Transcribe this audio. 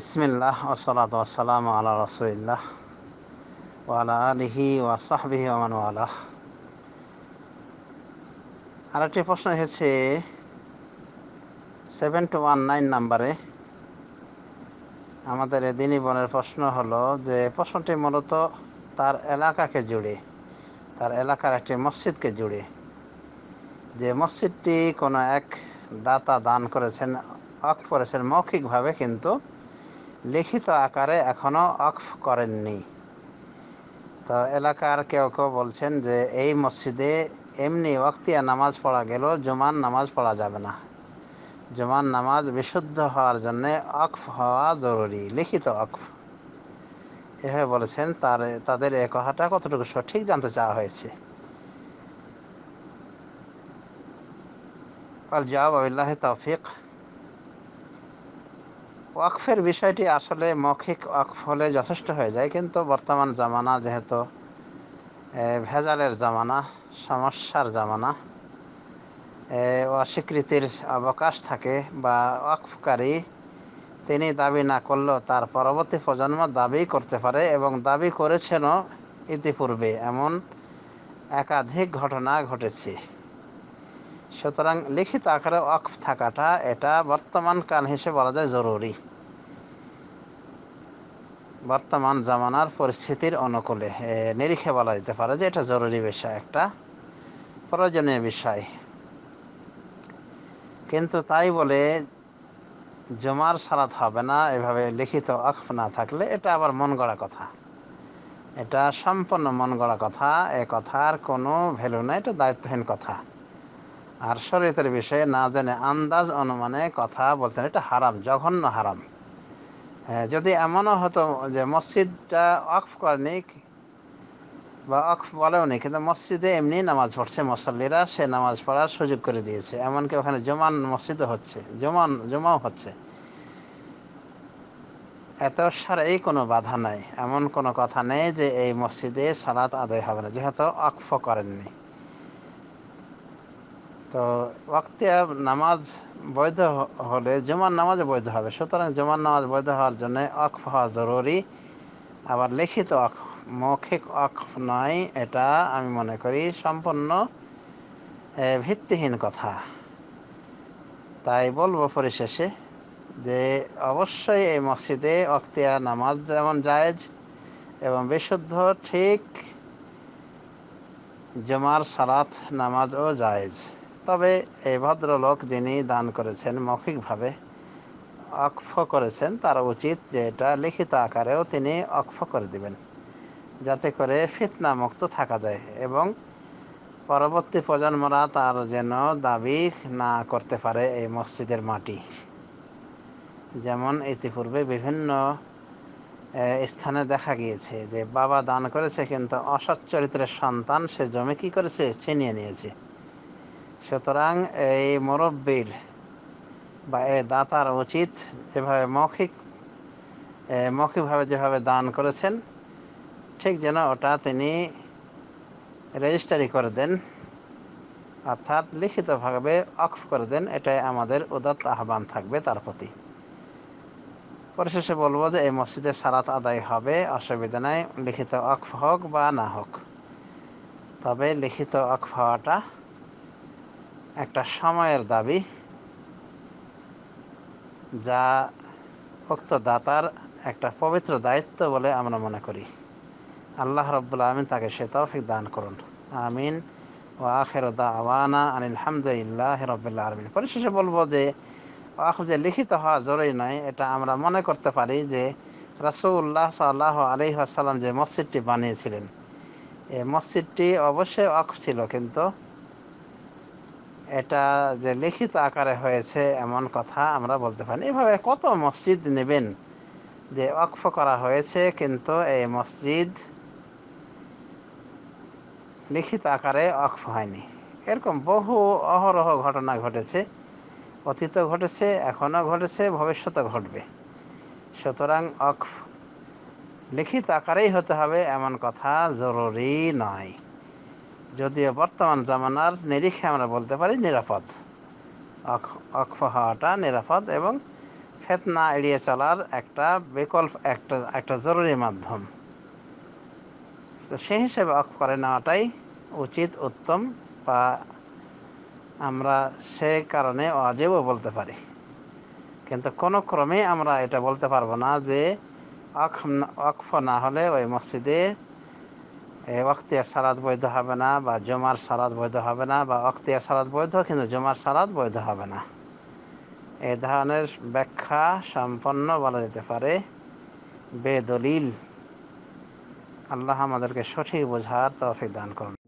বিসমিল্লাহ ওসলাত আল্লাহ রসুল্লাহ আলহি ওমান আর একটি প্রশ্ন এসেছে সেভেন টু ওয়ান নাইন নাম্বারে আমাদের দিনী বনের প্রশ্ন হলো যে প্রশ্নটি মূলত তার এলাকাকে জুড়ে তার এলাকার একটি মসজিদকে জুড়ে যে মসজিদটি কোনো এক দাতা দান করেছেন অক করেছেন মৌখিকভাবে কিন্তু লিখিত আকারে এখনও অক্ফ করেননি তো এলাকার কেউ কেউ বলছেন যে এই মসজিদে এমনি অক্তিয়া নামাজ পড়া গেল জুমান নামাজ পড়া যাবে না জুমান নামাজ বিশুদ্ধ হওয়ার জন্য অক্ফ হওয়া জরুরি লিখিত অক্ফ এভাবে বলেছেন তার তাদের এ কথাটা কতটুকু সঠিক জানতে চাওয়া হয়েছে আর জবাব আবিল্লাহ তৌফিক ওয়াকফের বিষয়টি আসলে মৌখিক ওয়াকফ হলে যথেষ্ট হয়ে যায় কিন্তু বর্তমান জামানা যেহেতু ভেজালের জামানা সমস্যার জামানা অস্বীকৃতির অবকাশ থাকে বা ওয়াকফকারী তিনি দাবি না করলেও তার পরবর্তী প্রজন্ম দাবি করতে পারে এবং দাবি করেছেনও ইতিপূর্বে এমন একাধিক ঘটনা ঘটেছে সুতরাং লিখিত আকারে অকফ থাকাটা এটা বর্তমান কাল হিসেবে বলা যায় জরুরি বর্তমান জামানার পরিস্থিতির অনুকূলে নিরিখে বলা যেতে পারে যে এটা জরুরি বিষয় একটা প্রয়োজনীয় বিষয় কিন্তু তাই বলে জমার সারাত হবে না এভাবে লিখিত অকফ না থাকলে এটা আবার মন গড়া কথা এটা সম্পূর্ণ মন গড়া কথা এ কথার কোনো ভ্যালু না এটা দায়িত্বহীন কথা আর শরীয়তের বিষয়ে না জেনে আন্দাজ অনুমানে কথা বলতেন এটা হারাম জঘন্য হারাম যদি এমনও হতো যে মসজিদটা অক্ফ করেনি বা অক্ফ বলেওনি কিন্তু মসজিদে এমনি নামাজ পড়ছে মুসল্লিরা সে নামাজ পড়ার সুযোগ করে দিয়েছে এমনকি ওখানে জমান মসজিদও হচ্ছে জমান জমাও হচ্ছে এত এই কোনো বাধা নাই এমন কোনো কথা নেই যে এই মসজিদে সালাত আদায় হবে না যেহেতু অক্ফ করেননি তো ওয়াক্তে নামাজ বৈধ হলে জুমার নামাজ বৈধ হবে সুতরাং জুমার নামাজ বৈধ হওয়ার জন্য অক্ফ হওয়া জরুরি আবার লিখিত অক্ষ মৌখিক অক্ষ নয় এটা আমি মনে করি সম্পূর্ণ ভিত্তিহীন কথা তাই বলবো পরিশেষে যে অবশ্যই এই মসজিদে অক্তিয়া নামাজ যেমন জায়েজ এবং বিশুদ্ধ ঠিক জমার সালাত নামাজও জায়েজ তবে এই ভদ্রলোক যিনি দান করেছেন মৌখিকভাবে অক্ফ করেছেন তার উচিত যে এটা লিখিত আকারেও তিনি অক্ফ করে দিবেন যাতে করে ফিতনা মুক্ত থাকা যায় এবং পরবর্তী প্রজন্মরা তার যেন দাবি না করতে পারে এই মসজিদের মাটি যেমন ইতিপূর্বে বিভিন্ন স্থানে দেখা গিয়েছে যে বাবা দান করেছে কিন্তু অসৎ চরিত্রের সন্তান সে জমি কী করেছে ছিনিয়ে নিয়েছে সুতরাং এই মুরব্বীর বা এই দাতার উচিত যেভাবে মৌখিক মৌখিকভাবে যেভাবে দান করেছেন ঠিক যেন ওটা তিনি রেজিস্টারি করে দেন অর্থাৎ লিখিতভাবে অক্ফ করে দেন এটাই আমাদের উদাত্ত আহ্বান থাকবে তার প্রতি পরিশেষে বলবো যে এই মসজিদে সারাত আদায় হবে অসুবিধা নাই লিখিত অক্ফ হোক বা না হোক তবে লিখিত অক্ফ হওয়াটা একটা সময়ের দাবি যা উক্ত দাতার একটা পবিত্র দায়িত্ব বলে আমরা মনে করি আল্লাহ রব্বুল আমিন তাকে সে তৌফিক দান করুন আমিন ও আখের দা আওয়ানা আনিল হামদুলিল্লাহ রবিল্লা আলমিন পরিশেষে বলবো যে আখ যে লিখিত হওয়া জরুরি নয় এটা আমরা মনে করতে পারি যে রাসুল্লাহ সাল্লাহ আলি আসাল্লাম যে মসজিদটি বানিয়েছিলেন এই মসজিদটি অবশ্যই ওয়াকফ ছিল কিন্তু এটা যে লিখিত আকারে হয়েছে এমন কথা আমরা বলতে পারি এভাবে কত মসজিদ নেবেন যে অক্ষ করা হয়েছে কিন্তু এই মসজিদ লিখিত আকারে অক্ষ হয়নি এরকম বহু অহরহ ঘটনা ঘটেছে অতীত ঘটেছে এখনও ঘটেছে ভবিষ্যতে ঘটবে সুতরাং অক্ষ লিখিত আকারেই হতে হবে এমন কথা জরুরি নয় যদিও বর্তমান জামানার নিরিখে আমরা বলতে পারি নিরাপদ অক্ষ নিরাপদ এবং ফেতনা এড়িয়ে চলার একটা বিকল্প একটা একটা জরুরি মাধ্যম তো সেই হিসেবে অক্ষ করে নেওয়াটাই উচিত উত্তম বা আমরা সে কারণে অজেবও বলতে পারি কিন্তু কোনো ক্রমে আমরা এটা বলতে পারবো না যে অক্ষ অক্ষ না হলে ওই মসজিদে ওয়াক্তিয়া সালাদ বৈধ হবে না বা জমার সালাদ বৈধ হবে না বা ওয়াক্তিয়া সালাদ বৈধ কিন্তু জমার সালাদ বৈধ হবে না এ ধরনের ব্যাখ্যা সম্পন্ন বলা যেতে পারে বেদলিল আল্লাহ আমাদেরকে সঠিক বোঝার তৌফিক দান করুন